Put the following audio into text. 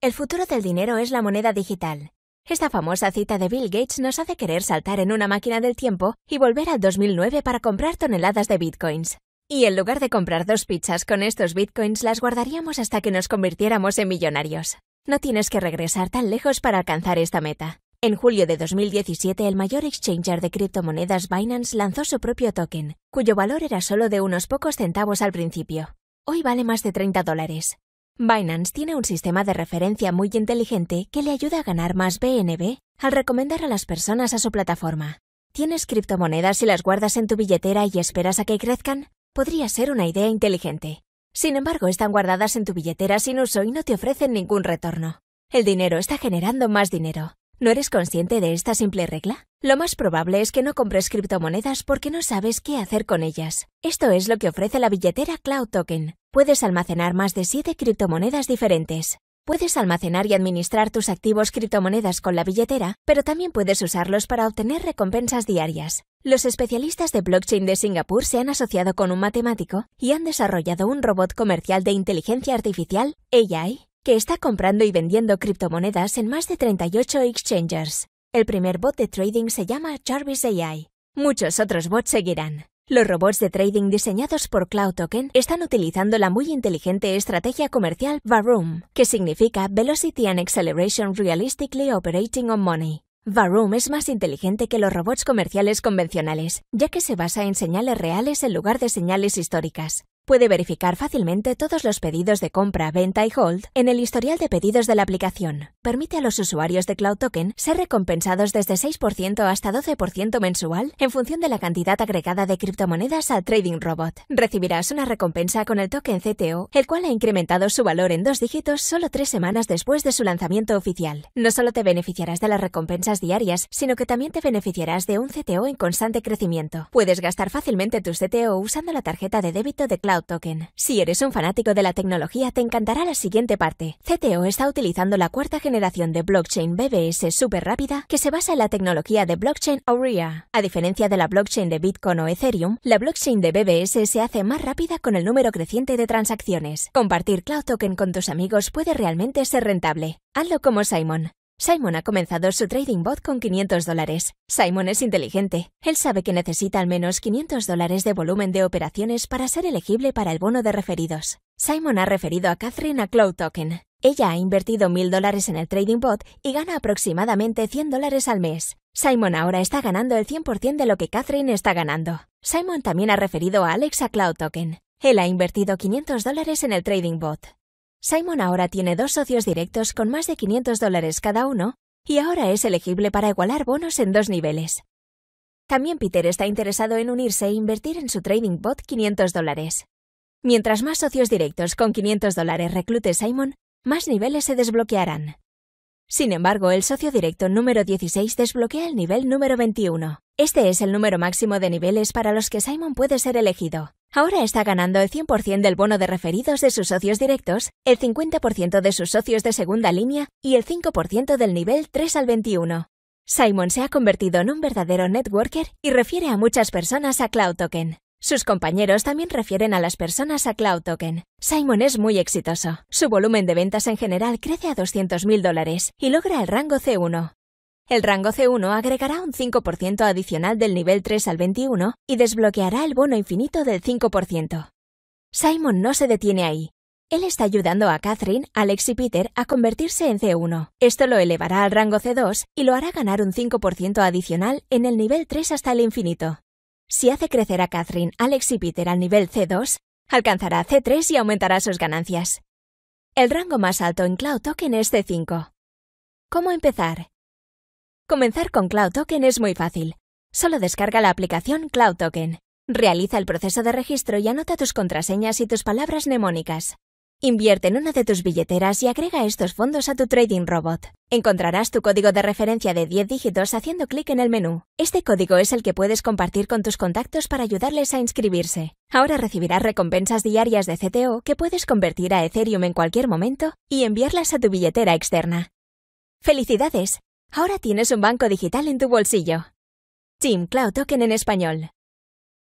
El futuro del dinero es la moneda digital. Esta famosa cita de Bill Gates nos hace querer saltar en una máquina del tiempo y volver al 2009 para comprar toneladas de bitcoins. Y en lugar de comprar dos pizzas con estos bitcoins, las guardaríamos hasta que nos convirtiéramos en millonarios. No tienes que regresar tan lejos para alcanzar esta meta. En julio de 2017, el mayor exchanger de criptomonedas Binance lanzó su propio token, cuyo valor era solo de unos pocos centavos al principio. Hoy vale más de 30 dólares. Binance tiene un sistema de referencia muy inteligente que le ayuda a ganar más BNB al recomendar a las personas a su plataforma. ¿Tienes criptomonedas y las guardas en tu billetera y esperas a que crezcan? Podría ser una idea inteligente. Sin embargo, están guardadas en tu billetera sin uso y no te ofrecen ningún retorno. El dinero está generando más dinero. ¿No eres consciente de esta simple regla? Lo más probable es que no compres criptomonedas porque no sabes qué hacer con ellas. Esto es lo que ofrece la billetera Cloud Token. Puedes almacenar más de 7 criptomonedas diferentes. Puedes almacenar y administrar tus activos criptomonedas con la billetera, pero también puedes usarlos para obtener recompensas diarias. Los especialistas de blockchain de Singapur se han asociado con un matemático y han desarrollado un robot comercial de inteligencia artificial, AI, que está comprando y vendiendo criptomonedas en más de 38 exchangers. El primer bot de trading se llama Jarvis AI. Muchos otros bots seguirán. Los robots de trading diseñados por Cloud Token están utilizando la muy inteligente estrategia comercial Varoom, que significa Velocity and Acceleration Realistically Operating on Money. Varoom es más inteligente que los robots comerciales convencionales, ya que se basa en señales reales en lugar de señales históricas puede verificar fácilmente todos los pedidos de compra, venta y hold en el historial de pedidos de la aplicación. Permite a los usuarios de Cloud Token ser recompensados desde 6% hasta 12% mensual en función de la cantidad agregada de criptomonedas al Trading Robot. Recibirás una recompensa con el token CTO, el cual ha incrementado su valor en dos dígitos solo tres semanas después de su lanzamiento oficial. No solo te beneficiarás de las recompensas diarias, sino que también te beneficiarás de un CTO en constante crecimiento. Puedes gastar fácilmente tu CTO usando la tarjeta de débito de Cloud Token. Si eres un fanático de la tecnología, te encantará la siguiente parte. CTO está utilizando la cuarta generación de blockchain BBS súper rápida que se basa en la tecnología de blockchain Aurea. A diferencia de la blockchain de Bitcoin o Ethereum, la blockchain de BBS se hace más rápida con el número creciente de transacciones. Compartir Cloud Token con tus amigos puede realmente ser rentable. Hazlo como Simon. Simon ha comenzado su trading bot con 500 dólares. Simon es inteligente. Él sabe que necesita al menos 500 dólares de volumen de operaciones para ser elegible para el bono de referidos. Simon ha referido a Catherine a Cloud Token. Ella ha invertido 1.000 dólares en el trading bot y gana aproximadamente 100 dólares al mes. Simon ahora está ganando el 100% de lo que Catherine está ganando. Simon también ha referido a Alex a Cloud Token. Él ha invertido 500 dólares en el trading bot. Simon ahora tiene dos socios directos con más de 500 dólares cada uno y ahora es elegible para igualar bonos en dos niveles. También Peter está interesado en unirse e invertir en su trading bot 500 dólares. Mientras más socios directos con 500 dólares reclute Simon, más niveles se desbloquearán. Sin embargo, el socio directo número 16 desbloquea el nivel número 21. Este es el número máximo de niveles para los que Simon puede ser elegido. Ahora está ganando el 100% del bono de referidos de sus socios directos, el 50% de sus socios de segunda línea y el 5% del nivel 3 al 21. Simon se ha convertido en un verdadero networker y refiere a muchas personas a Cloud Token. Sus compañeros también refieren a las personas a Cloud Token. Simon es muy exitoso. Su volumen de ventas en general crece a 200.000 dólares y logra el rango C1. El rango C1 agregará un 5% adicional del nivel 3 al 21 y desbloqueará el bono infinito del 5%. Simon no se detiene ahí. Él está ayudando a Catherine, Alex y Peter a convertirse en C1. Esto lo elevará al rango C2 y lo hará ganar un 5% adicional en el nivel 3 hasta el infinito. Si hace crecer a Catherine, Alex y Peter al nivel C2, alcanzará C3 y aumentará sus ganancias. El rango más alto en Cloud Token es C5. ¿Cómo empezar? Comenzar con Cloud Token es muy fácil. Solo descarga la aplicación Cloud Token, realiza el proceso de registro y anota tus contraseñas y tus palabras mnemónicas. Invierte en una de tus billeteras y agrega estos fondos a tu trading robot. Encontrarás tu código de referencia de 10 dígitos haciendo clic en el menú. Este código es el que puedes compartir con tus contactos para ayudarles a inscribirse. Ahora recibirás recompensas diarias de CTO que puedes convertir a Ethereum en cualquier momento y enviarlas a tu billetera externa. ¡Felicidades! Ahora tienes un banco digital en tu bolsillo. Team Cloud Token en español.